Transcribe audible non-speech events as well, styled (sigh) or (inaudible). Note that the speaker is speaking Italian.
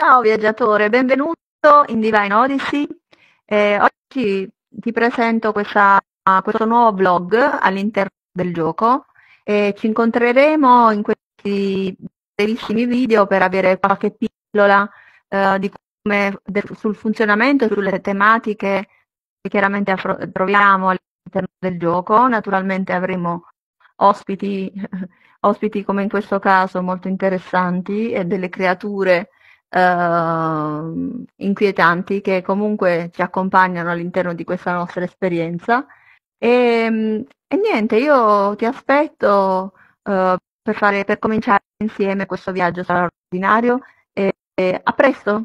Ciao viaggiatore, benvenuto in Divine Odyssey. Eh, oggi ti presento questa, questo nuovo blog all'interno del gioco e ci incontreremo in questi brevissimi video per avere qualche pillola eh, di come, del, sul funzionamento e sulle tematiche che chiaramente affro- troviamo all'interno del gioco. Naturalmente avremo ospiti, (laughs) ospiti come in questo caso molto interessanti e delle creature eh, inquietanti che comunque ci accompagnano all'interno di questa nostra esperienza. E, ehm, e niente, io ti aspetto eh, per, fare, per cominciare insieme questo viaggio straordinario e, e a presto!